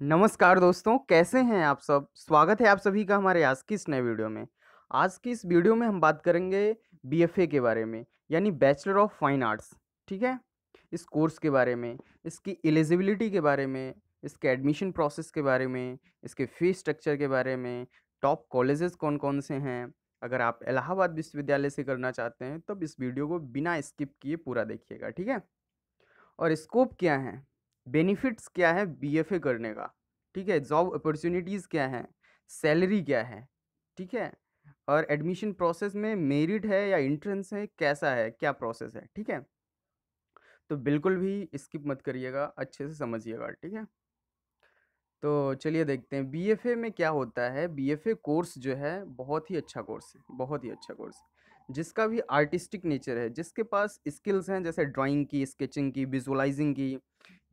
नमस्कार दोस्तों कैसे हैं आप सब स्वागत है आप सभी का हमारे आज की इस नए वीडियो में आज की इस वीडियो में हम बात करेंगे बीएफए के बारे में यानी बैचलर ऑफ फाइन आर्ट्स ठीक है इस कोर्स के बारे में इसकी एलिजिबिलिटी के बारे में इसके एडमिशन प्रोसेस के बारे में इसके फीस स्ट्रक्चर के बारे में टॉप कॉलेजेस कौन कौन से हैं अगर आप इलाहाबाद विश्वविद्यालय से करना चाहते हैं तब इस वीडियो को बिना स्किप किए पूरा देखिएगा ठीक है और स्कोप क्या है बेनिफिट्स क्या है बीएफए करने का ठीक है जॉब अपॉर्चुनिटीज़ क्या हैं सैलरी क्या है ठीक है और एडमिशन प्रोसेस में मेरिट है या इंट्रेंस है कैसा है क्या प्रोसेस है ठीक है तो बिल्कुल भी स्किप मत करिएगा अच्छे से समझिएगा ठीक है तो चलिए देखते हैं बीएफए में क्या होता है बीएफए कोर्स जो है बहुत ही अच्छा कोर्स है बहुत ही अच्छा कोर्स है जिसका भी आर्टिस्टिक नेचर है जिसके पास स्किल्स हैं जैसे ड्राइंग की स्केचिंग की विजुअलाइजिंग की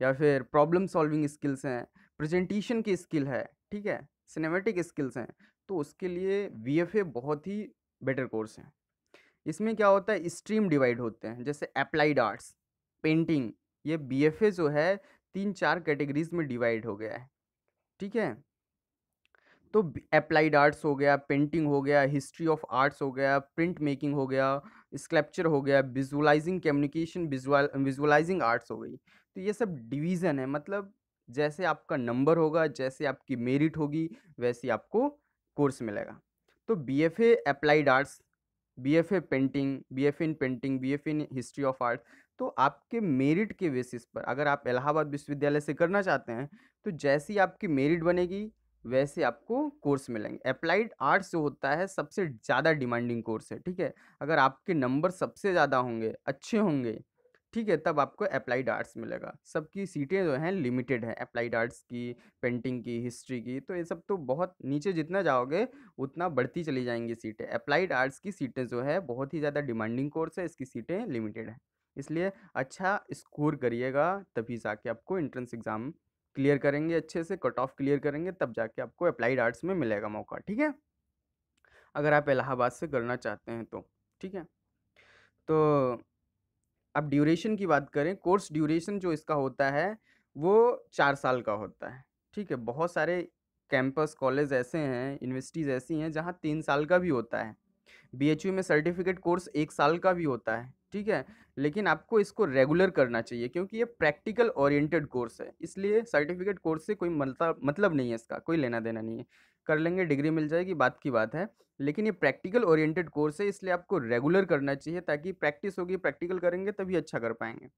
या फिर प्रॉब्लम सॉल्विंग स्किल्स हैं प्रेजेंटेशन की स्किल है ठीक है सिनेमेटिक स्किल्स हैं तो उसके लिए वी बहुत ही बेटर कोर्स है इसमें क्या होता है स्ट्रीम डिवाइड होते हैं जैसे अप्लाइड आर्ट्स पेंटिंग ये बी जो है तीन चार कैटेगरीज में डिवाइड हो गया है ठीक है तो अप्लाइड आर्ट्स हो गया पेंटिंग हो गया हिस्ट्री ऑफ आर्ट्स हो गया प्रिंट मेकिंग हो गया स्कल्पचर हो गया विजुअलाइजिंग कम्युनिकेशन विजुअलाइजिंग आर्ट्स हो गई तो ये सब डिवीज़न है मतलब जैसे आपका नंबर होगा जैसे आपकी मेरिट होगी वैसे आपको कोर्स मिलेगा तो B F A applied arts B F A painting B F in painting B F in history of art तो आपके मेरिट के बेसिस पर अगर आप इलाहाबाद विश्वविद्यालय से करना चाहते हैं तो जैसी आपकी मेरिट बनेगी वैसे आपको कोर्स मिलेंगे अप्लाइड आर्ट्स जो होता है सबसे ज़्यादा डिमांडिंग कोर्स है ठीक है अगर आपके नंबर सबसे ज़्यादा होंगे अच्छे होंगे ठीक है तब आपको अप्लाइड आर्ट्स मिलेगा सबकी सीटें जो हैं लिमिटेड हैं अप्लाइड आर्ट्स की पेंटिंग की हिस्ट्री की तो ये सब तो बहुत नीचे जितना जाओगे उतना बढ़ती चली जाएंगी सीटें अप्लाइड आर्ट्स की सीटें जो है बहुत ही ज़्यादा डिमांडिंग कोर्स है इसकी सीटें लिमिटेड हैं इसलिए अच्छा स्कोर करिएगा तभी जाके आपको एंट्रेंस एग्ज़ाम क्लियर करेंगे अच्छे से कट ऑफ क्लियर करेंगे तब जाके आपको अप्लाइड आर्ट्स में मिलेगा मौका ठीक है अगर आप इलाहाबाद से करना चाहते हैं तो ठीक है तो अब ड्यूरेशन की बात करें कोर्स ड्यूरेशन जो इसका होता है वो चार साल का होता है ठीक है बहुत सारे कैंपस कॉलेज ऐसे हैं यूनिवर्सिटीज़ ऐसी हैं जहाँ तीन साल का भी होता है बी में सर्टिफिकेट कोर्स एक साल का भी होता है ठीक है लेकिन आपको इसको रेगुलर करना चाहिए क्योंकि ये प्रैक्टिकल ओरिएंटेड कोर्स है इसलिए सर्टिफिकेट कोर्स से कोई मतलब मतलब नहीं है इसका कोई लेना देना नहीं है कर लेंगे डिग्री मिल जाएगी बात की बात है लेकिन ये प्रैक्टिकल ओरिएंटेड कोर्स है इसलिए आपको रेगुलर करना चाहिए ताकि प्रैक्टिस होगी प्रैक्टिकल करेंगे तभी अच्छा कर पाएंगे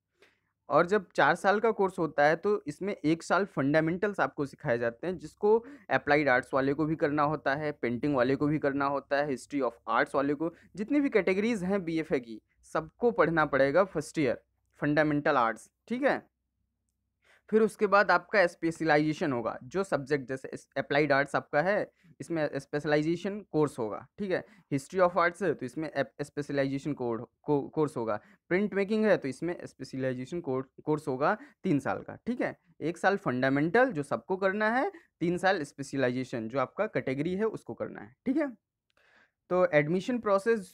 और जब चार साल का कोर्स होता है तो इसमें एक साल फंडामेंटल्स आपको सिखाए जाते हैं जिसको अप्लाइड आर्ट्स वाले को भी करना होता है पेंटिंग वाले को भी करना होता है हिस्ट्री ऑफ आर्ट्स वाले को जितनी भी कैटेगरीज हैं बी की सबको पढ़ना पड़ेगा फर्स्ट ईयर फंडामेंटल आर्ट्स ठीक है फिर उसके बाद आपका स्पेशलाइजेशन होगा जो सब्जेक्ट जैसे अप्लाइड आर्ट्स आपका है इसमें स्पेशलाइजेशन कोर्स होगा ठीक है हिस्ट्री ऑफ आर्ट्स है तो इसमें स्पेशलाइजेशन कोड कोर्स होगा प्रिंट मेकिंग है तो इसमें स्पेशलाइजेशन कोर्स होगा तीन साल का ठीक है एक साल फंडामेंटल जो सबको करना है तीन साल स्पेशलाइजेशन जो आपका कैटेगरी है उसको करना है ठीक है तो एडमिशन प्रोसेस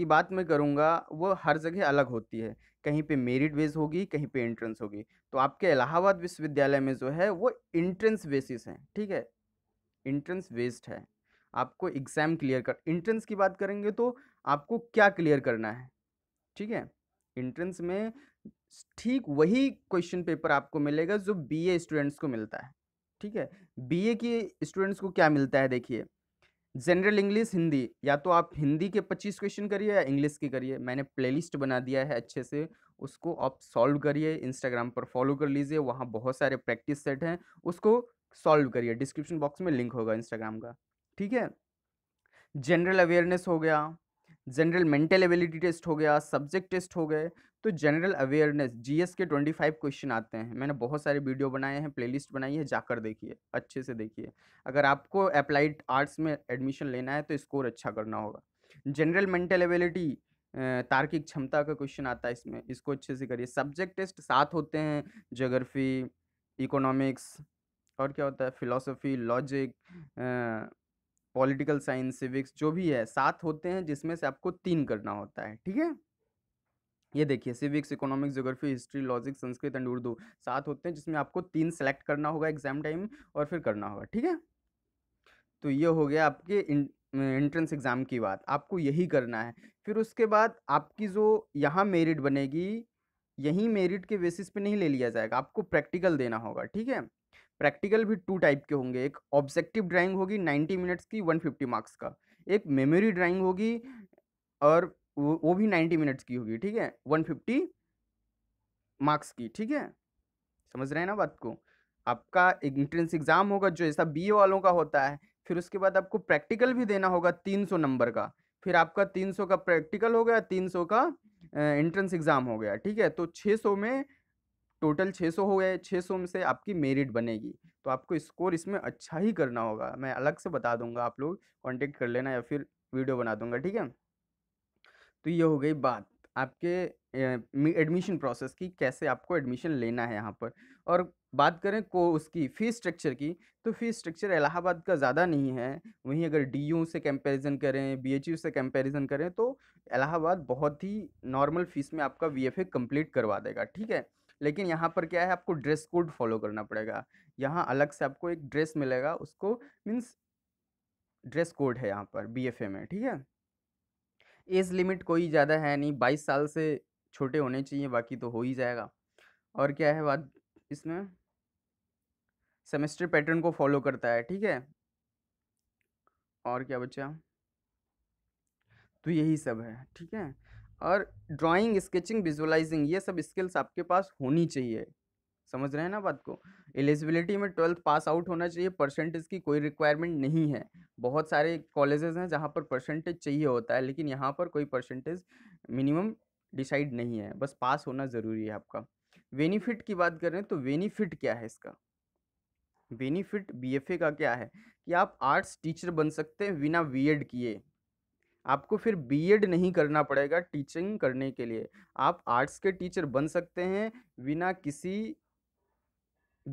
की बात मैं करूँगा वो हर जगह अलग होती है कहीं पे मेरिट बेस होगी कहीं पे एंट्रेंस होगी तो आपके इलाहाबाद विश्वविद्यालय में जो है वो एंट्रेंस बेसिस है ठीक है इंट्रेंस बेस्ड है आपको एग्ज़ाम क्लियर कर इंट्रेंस की बात करेंगे तो आपको क्या क्लियर करना है ठीक है इंट्रेंस में ठीक वही क्वेश्चन पेपर आपको मिलेगा जो बी स्टूडेंट्स को मिलता है ठीक है बीए के स्टूडेंट्स को क्या मिलता है देखिए जनरल इंग्लिश हिंदी या तो आप हिंदी के 25 क्वेश्चन करिए या इंग्लिश के करिए मैंने प्लेलिस्ट बना दिया है अच्छे से उसको आप सॉल्व करिए इंस्टाग्राम पर फॉलो कर लीजिए वहाँ बहुत सारे प्रैक्टिस सेट हैं उसको सॉल्व करिए डिस्क्रिप्शन बॉक्स में लिंक होगा इंस्टाग्राम का ठीक है जनरल अवेयरनेस हो गया जनरल मेंटल एबिलिटी टेस्ट हो गया सब्जेक्ट टेस्ट हो गए तो जनरल अवेयरनेस जीएस के ट्वेंटी फाइव क्वेश्चन आते हैं मैंने बहुत सारे वीडियो बनाए हैं प्लेलिस्ट बनाई है जाकर देखिए अच्छे से देखिए अगर आपको अप्लाइड आर्ट्स में एडमिशन लेना है तो स्कोर अच्छा करना होगा जनरल मेंटल एबिलिटी तार्किक क्षमता का क्वेश्चन आता है इसमें इसको अच्छे से करिए सब्जेक्ट टेस्ट सात होते हैं जोग्राफी इकोनॉमिक्स और क्या होता है philosophy logic political science civics जो भी है सात होते हैं जिसमें से आपको तीन करना होता है ठीक है ये देखिए civics economics geography history logic Sanskrit and Urdu सात होते हैं जिसमें आपको तीन सेलेक्ट करना होगा एग्जाम टाइम और फिर करना होगा ठीक है तो ये हो गया आपके एंट्रेंस एग्ज़ाम की बात आपको यही करना है फिर उसके बाद आपकी जो यहाँ मेरिट बनेगी यही मेरिट के बेसिस पे नहीं ले लिया जाएगा आपको प्रैक्टिकल देना होगा ठीक है प्रैक्टिकल भी टू टाइप के होंगे एक ऑब्जेक्टिव ड्राइंग होगी नाइन्टी मिनट्स की वन फिफ्टी मार्क्स का एक मेमोरी ड्राइंग होगी और वो भी नाइन्टी मिनट्स की होगी ठीक है वन फिफ्टी मार्क्स की ठीक है समझ रहे हैं ना बात को आपका इंट्रेंस एग्ज़ाम होगा जो ऐसा बी वालों का होता है फिर उसके बाद आपको प्रैक्टिकल भी देना होगा तीन सौ नंबर का फिर आपका तीन सौ का प्रैक्टिकल हो गया तीन सौ का एंट्रेंस एग्ज़ाम हो गया ठीक है तो छः सौ में टोटल 600 हो गए 600 में से आपकी मेरिट बनेगी तो आपको स्कोर इसमें अच्छा ही करना होगा मैं अलग से बता दूंगा आप लोग कांटेक्ट कर लेना या फिर वीडियो बना दूंगा ठीक है तो ये हो गई बात आपके एडमिशन प्रोसेस की कैसे आपको एडमिशन लेना है यहाँ पर और बात करें को उसकी फ़ीस स्ट्रक्चर की तो फ़ीस स्ट्रक्चर इलाहाबाद का ज़्यादा नहीं है वहीं अगर डी से कंपैरिजन करें बी से कंपैरिजन करें तो इलाहाबाद बहुत ही नॉर्मल फ़ीस में आपका वी कंप्लीट करवा देगा ठीक है लेकिन यहाँ पर क्या है आपको ड्रेस कोड फॉलो करना पड़ेगा यहाँ अलग से आपको एक ड्रेस मिलेगा उसको मीन्स ड्रेस कोड है यहाँ पर बी एफ ए में ठीक है एज लिमिट कोई ज़्यादा है नहीं बाईस साल से छोटे होने चाहिए बाकी तो हो ही जाएगा और क्या है बात इसमें सेमेस्टर पैटर्न को फॉलो करता है ठीक है और क्या बच्चा तो यही सब है ठीक है और ड्राइंग स्केचिंग विजुअलाइजिंग ये सब स्किल्स आपके पास होनी चाहिए समझ रहे हैं ना बात को एलिजिबिलिटी में ट्वेल्थ पास आउट होना चाहिए परसेंटेज की कोई रिक्वायरमेंट नहीं है बहुत सारे कॉलेजेस हैं जहाँ पर परसेंटेज चाहिए होता है लेकिन यहाँ पर कोई परसेंटेज मिनिमम डिसाइड नहीं है बस पास होना ज़रूरी है आपका बेनिफिट की बात करें तो बेनिफिट क्या है इसका बेनिफिट बी का क्या है कि आप आर्ट्स टीचर बन सकते हैं बिना बी किए आपको फिर बीएड नहीं करना पड़ेगा टीचिंग करने के लिए आप आर्ट्स के टीचर बन सकते हैं बिना किसी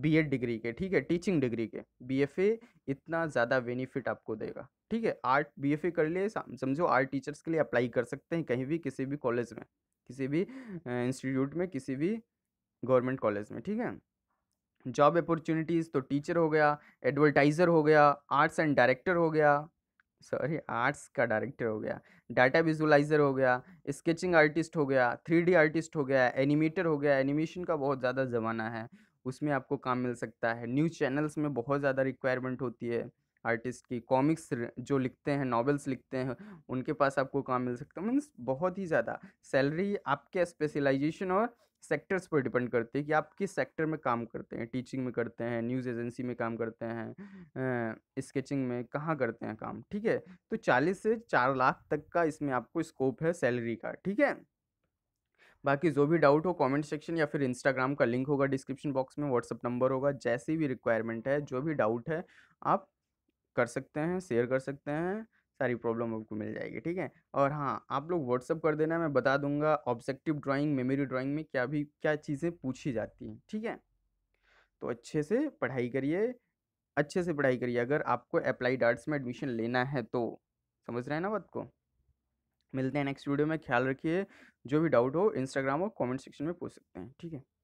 बीएड डिग्री के ठीक है टीचिंग डिग्री के बीएफए इतना ज़्यादा बेनिफिट आपको देगा ठीक है आर्ट बीएफए कर लिए समझो आर्ट टीचर्स के लिए अप्लाई कर सकते हैं कहीं भी किसी भी कॉलेज में किसी भी इंस्टीट्यूट में किसी भी गवर्नमेंट कॉलेज में ठीक है जॉब अपॉर्चुनिटीज़ तो टीचर हो गया एडवर्टाइज़र हो गया आर्ट्स एंड डायरेक्टर हो गया सॉरी आर्ट्स का डायरेक्टर हो गया डाटा विजुलाइजर हो गया स्केचिंग आर्टिस्ट हो गया थ्री आर्टिस्ट हो गया एनिमेटर हो गया एनिमेशन का बहुत ज़्यादा ज़माना है उसमें आपको काम मिल सकता है न्यूज़ चैनल्स में बहुत ज़्यादा रिक्वायरमेंट होती है आर्टिस्ट की कॉमिक्स जो लिखते हैं नॉवेल्स लिखते हैं उनके पास आपको काम मिल सकता है मीन्स बहुत ही ज़्यादा सैलरी आपके स्पेशलाइजेशन और सेक्टर्स पर डिपेंड करती है कि आप किस सेक्टर में काम करते हैं टीचिंग में करते हैं न्यूज़ एजेंसी में काम करते हैं स्केचिंग में कहाँ करते हैं काम ठीक है तो चालीस से चार लाख तक का इसमें आपको स्कोप है सैलरी का ठीक है बाकी जो भी डाउट हो कमेंट सेक्शन या फिर इंस्टाग्राम का लिंक होगा डिस्क्रिप्शन बॉक्स में व्हाट्सअप नंबर होगा जैसी भी रिक्वायरमेंट है जो भी डाउट है आप कर सकते हैं शेयर कर सकते हैं सारी प्रॉब्लम आपको मिल जाएगी ठीक है और हाँ आप लोग व्हाट्सअप कर देना मैं बता दूंगा ऑब्जेक्टिव ड्राइंग मेमोरी ड्राइंग में क्या भी क्या चीज़ें पूछी जाती हैं ठीक है तो अच्छे से पढ़ाई करिए अच्छे से पढ़ाई करिए अगर आपको अप्लाइड आर्ट्स में एडमिशन लेना है तो समझ रहे हैं ना बात को मिलते हैं नेक्स्ट वीडियो में ख्याल रखिए जो भी डाउट हो इंस्टाग्राम और कमेंट सेक्शन में पूछ सकते हैं ठीक है